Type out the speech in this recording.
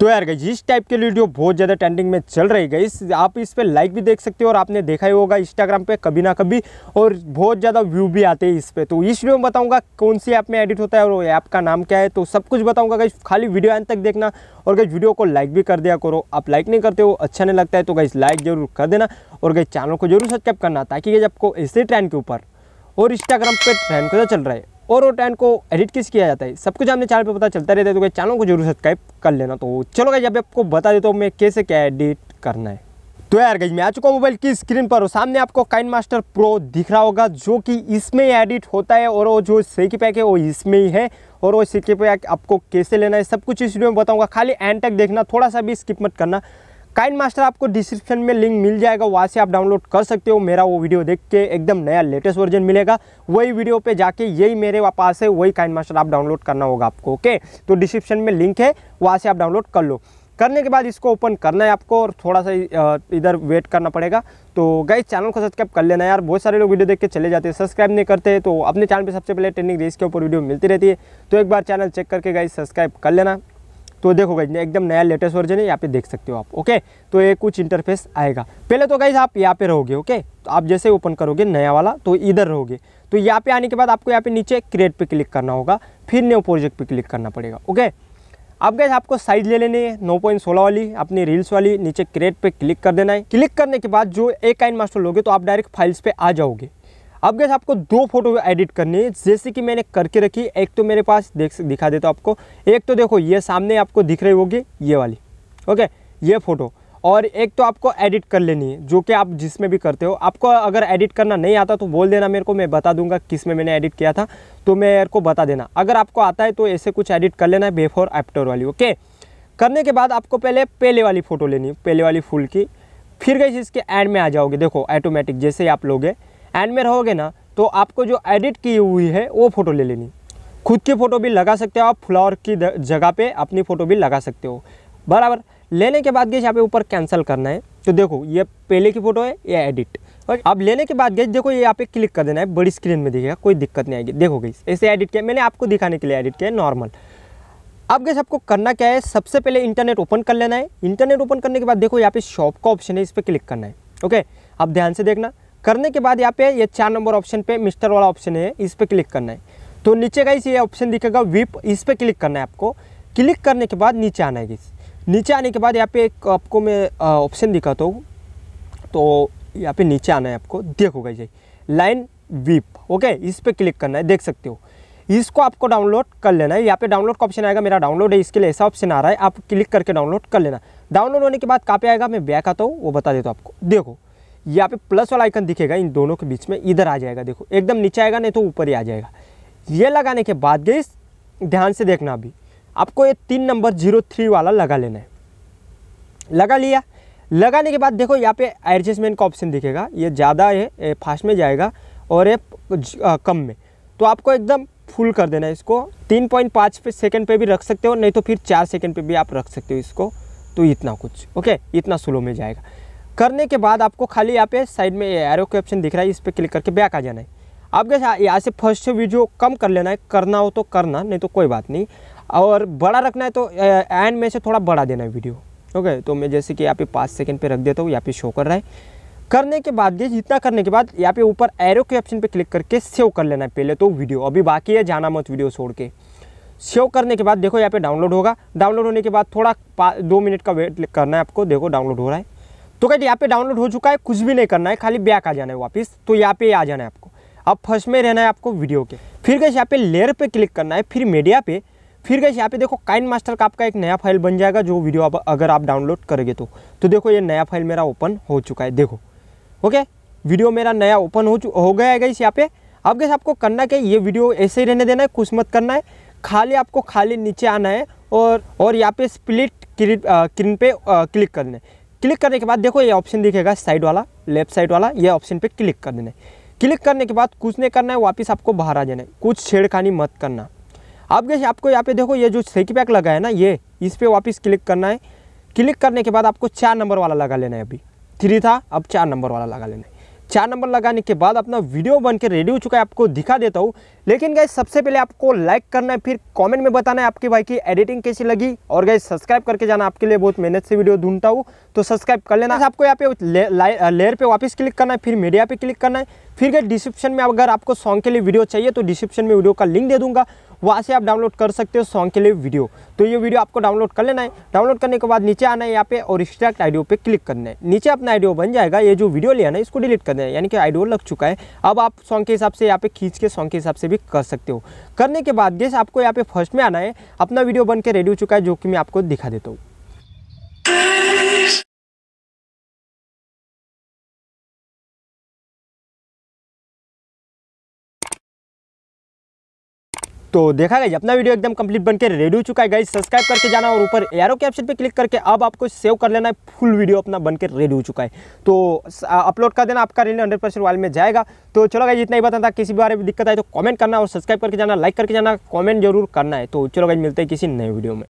तो यार गई इस टाइप के वीडियो बहुत ज़्यादा ट्रेंडिंग में चल रही गई आप इस पर लाइक भी देख सकते हो और आपने देखा ही होगा इंस्टाग्राम पे कभी ना कभी और बहुत ज़्यादा व्यू भी आते हैं इस पर तो इस वीडियो में बताऊँगा कौन सी ऐप में एडिट होता है और ऐप का नाम क्या है तो सब कुछ बताऊँगा गई खाली वीडियो आने तक देखना और गई वीडियो को लाइक भी कर दिया करो आप लाइक नहीं करते हो अच्छा नहीं लगता है तो गई लाइक जरूर कर देना और गई चैनल को जरूर सब्सक्राइब करना ताकि गई आपको ऐसे ट्रेंड के ऊपर और इंस्टाग्राम पर ट्रेंड कैसे चल रहा है और वो टैन को एडिट किस किया जाता है सब कुछ हमने चैनल पे पता चलता रहता है तो चैनल को जरूर सब्सक्राइब कर लेना तो चलो गाइज जब आपको बता देता हूँ मैं कैसे क्या एडिट करना है तो यार गई मैं आ चुका हूँ मोबाइल की स्क्रीन पर और सामने आपको काइन मास्टर प्रो दिख रहा होगा जो कि इसमें एडिट होता है और वो जो सिक्की पैक है वो इसमें ही है और वो सिक्की पैक आपको कैसे लेना है सब कुछ इस वीडियो में बताऊंगा खाली एंड तक देखना थोड़ा सा भी स्किप मत करना काइन मास्टर आपको डिस्क्रिप्शन में लिंक मिल जाएगा वहाँ से आप डाउनलोड कर सकते हो मेरा वो वीडियो देख के एकदम नया लेटेस्ट वर्जन मिलेगा वही वीडियो पे जाके यही मेरे पास है वही काइन मास्टर आप डाउनलोड करना होगा आपको ओके तो डिस्क्रिप्शन में लिंक है वहाँ से आप डाउनलोड कर लो करने के बाद इसको ओपन करना है आपको और थोड़ा सा इधर वेट करना पड़ेगा तो गई चैनल को सब्सक्राइब कर लेना यार बहुत सारे लोग वीडियो देख के चले जाते हैं सब्सक्राइब नहीं करते तो अपने चैनल पे सबसे पहले ट्रेनिंग रेस के ऊपर वीडियो मिलती रहती है तो एक बार चैनल चेक करके गई सब्सक्राइब कर लेना तो देखो गाइज एकदम नया लेटेस्ट वर्जन है यहाँ पे देख सकते हो आप ओके तो ये कुछ इंटरफेस आएगा पहले तो गाइज आप यहाँ पे रहोगे ओके तो आप जैसे ओपन करोगे नया वाला तो इधर रहोगे तो यहाँ पे आने के बाद आपको यहाँ पे नीचे क्रिएट पे क्लिक करना होगा फिर न्यू प्रोजेक्ट पे क्लिक करना पड़ेगा ओके अब गए आपको साइज ले लेनी है नौ पॉइंट सोलह वाली अपनी रील्स वाली नीचे क्रिएट पे क्लिक कर देना है क्लिक करने के बाद जो एक आइन मास्टर लोगे तो आप डायरेक्ट फाइल्स पे आ जाओगे अब गैस आपको दो फोटो एडिट करनी है जैसे कि मैंने करके रखी एक तो मेरे पास देख दिखा देता हूँ आपको एक तो देखो ये सामने आपको दिख रही होगी ये वाली ओके ये फ़ोटो और एक तो आपको एडिट कर लेनी है जो कि आप जिसमें भी करते हो आपको अगर एडिट करना नहीं आता तो बोल देना मेरे को मैं बता दूंगा किस में मैंने एडिट किया था तो मेरे को बता देना अगर आपको आता है तो ऐसे कुछ एडिट कर लेना है बेफोर एप्टोर वाली ओके करने के बाद आपको पहले पहले वाली फ़ोटो लेनी है पहले वाली फूल की फिर गई इसके एंड में आ जाओगे देखो ऑटोमेटिक जैसे ही आप लोगे एंड में रहोगे ना तो आपको जो एडिट की हुई है वो फ़ोटो ले लेनी खुद की फ़ोटो भी लगा सकते हो आप फ्लावर की जगह पे अपनी फ़ोटो भी लगा सकते हो बराबर लेने के बाद गए यहाँ पे ऊपर कैंसिल करना है तो देखो ये पहले की फ़ोटो है ये एडिट और अब लेने के बाद गए देखो ये यहाँ पे क्लिक कर देना है बड़ी स्क्रीन में दिखेगा कोई दिक्कत नहीं आएगी देखो गई ऐसे एडिट किया मैंने आपको दिखाने के लिए एडिट किया नॉर्मल अब गए आपको करना क्या है सबसे पहले इंटरनेट ओपन कर लेना है इंटरनेट ओपन करने के बाद देखो यहाँ पे शॉप का ऑप्शन है इस पर क्लिक करना है ओके आप ध्यान से देखना करने के बाद यहाँ पे ये चार नंबर ऑप्शन पे मिस्टर वाला ऑप्शन है इस पर क्लिक करना है तो नीचे का ये ऑप्शन दिखेगा विप इस पर क्लिक करना है आपको क्लिक करने के बाद नीचे आना है नीचे आने के बाद यहाँ पे एक आपको मैं ऑप्शन दिखाता हूँ तो यहाँ पे नीचे आना है आपको देखोगे जी लाइन वीप ओके इस पर क्लिक करना है देख सकते हो इसको आपको डाउनलोड कर लेना है यहाँ पे डाउनलोड का ऑप्शन आएगा मेरा डाउनलोड है इसके लिए ऐसा ऑप्शन आ रहा है आप क्लिक करके डाउनलोड कर लेना डाउनलोड होने के बाद कहाँ पे आएगा मैं बैक आता हूँ वो बता देता हूँ आपको देखो यहाँ पे प्लस वाला आइकन दिखेगा इन दोनों के बीच में इधर आ जाएगा देखो एकदम नीचे आएगा नहीं तो ऊपर ही आ जाएगा ये लगाने के बाद गई ध्यान से देखना अभी आपको ये तीन नंबर जीरो थ्री वाला लगा लेना है लगा लिया लगाने के बाद देखो यहाँ पे एडजस्टमेंट का ऑप्शन दिखेगा ये ज़्यादा है फास्ट में जाएगा और ये कम में तो आपको एकदम फुल कर देना है इसको तीन पॉइंट पाँच पे सेकेंड पर भी रख सकते हो नहीं तो फिर चार सेकेंड पर भी आप रख सकते हो इसको तो इतना कुछ ओके इतना स्लो में जाएगा करने के बाद आपको खाली यहाँ पे साइड में एरो के ऑप्शन दिख रहा है इस पर क्लिक करके बैक आ जाना है आपके यहाँ से फर्स्ट वीडियो कम कर लेना है करना हो तो करना नहीं तो कोई बात नहीं और बड़ा रखना है तो एंड में से थोड़ा बड़ा देना है वीडियो ओके तो मैं जैसे कि यहाँ पे पाँच सेकेंड पर रख देता हूँ यहाँ पे शो कर रहा है करने के बाद ये जितना करने के बाद यहाँ पे ऊपर एरो के ऑप्शन पर क्लिक करके सेव कर लेना है पहले तो वीडियो अभी बाकी है जाना मत वीडियो छोड़ के सेव करने के बाद देखो यहाँ पे डाउनलोड होगा डाउनलोड होने के बाद थोड़ा दो मिनट का वेट करना है आपको देखो डाउनलोड हो रहा है तो कहते यहाँ पे डाउनलोड हो चुका है कुछ भी नहीं करना है खाली बैक आ जाना है वापस तो यहाँ पे आ जाना है आपको अब फर्स्ट में रहना है आपको वीडियो के फिर कैसे यहाँ पे लेयर पे क्लिक करना है फिर मीडिया पे फिर कैसे यहाँ पे देखो काइन मास्टर का आपका एक नया फाइल बन जाएगा जो वीडियो आप अगर आप डाउनलोड करोगे तो तो देखो ये नया फाइल मेरा ओपन हो चुका है देखो ओके वीडियो मेरा नया ओपन हो चु हो गया है इस यहाँ पे अब कैसे आपको करना क्या ये वीडियो ऐसे ही रहने देना है कुछ मत करना है खाली आपको खाली नीचे आना है और और यहाँ पे स्प्लिट क्रीन पे क्लिक करना है क्लिक करने के बाद देखो ये ऑप्शन दिखेगा साइड वाला लेफ्ट साइड वाला ये ऑप्शन पे क्लिक कर देना है क्लिक करने के बाद कुछ नहीं करना है वापस आपको बाहर आ जाना है कुछ छेड़खानी मत करना अब जैसे आपको यहाँ पे देखो ये जो सेक पैक लगा है ना ये इस पर वापस क्लिक करना है क्लिक करने के बाद आपको चार नंबर वाला लगा लेना है अभी थ्री था अब चार नंबर वाला लगा लेना है चार नंबर लगाने के बाद अपना वीडियो बन के रेडी हो चुका है आपको दिखा देता हूँ लेकिन गैस सबसे पहले आपको लाइक करना है फिर कमेंट में बताना है आपके भाई की एडिटिंग कैसी लगी और गैस सब्सक्राइब करके जाना आपके लिए बहुत मेहनत से वीडियो ढूंढता हूँ तो सब्सक्राइब कर लेना आपको यहाँ पे लेयर पे वापस क्लिक करना है फिर मीडिया पर क्लिक करना है फिर गए डिस्क्रिप्शन में अगर आपको सॉन्ग के लिए वीडियो चाहिए तो डिस्क्रिप्शन में वीडियो का लिंक दे दूंगा वहाँ से आप डाउनलोड कर सकते हो सॉन्ग के लिए वीडियो तो ये वीडियो आपको डाउनलोड कर लेना है डाउनलोड करने के बाद नीचे आना है यहाँ पे और एक्स्ट्रैक्ट आइडियो पे क्लिक करना है नीचे अपना आइडियो बन जाएगा ये जो वीडियो लिया ना इसको डिलीट करना है यानी कि आइडियो लग चुका है अब आप सॉन्ग के हिसाब से यहाँ पे खींच के सॉन्ग के हिसाब से भी कर सकते हो करने के बाद जैसे आपको यहाँ पे फर्स्ट में आना है अपना वीडियो बन के रेडी हो चुका है जो कि मैं आपको दिखा देता हूँ तो देखा गया अपना वीडियो एकदम कंप्लीट बनकर रेडी हो चुका है गाइज सब्सक्राइब करके जाना और ऊपर एरो के ऑप्शन पे क्लिक करके अब आपको सेव कर लेना है फुल वीडियो अपना बनकर रेडी हो चुका है तो अपलोड कर देना आपका रेडियो हंड्रेड परसेंट वाले में जाएगा तो चलो गाइज इतना ही बताता किसी बारे में दिक्कत आए तो कमेंट करना और सब्सक्राइब करके जाना लाइक करके जाना कॉमेंट जरूर करना है तो चलो गाइज मिलते हैं किसी नए वीडियो में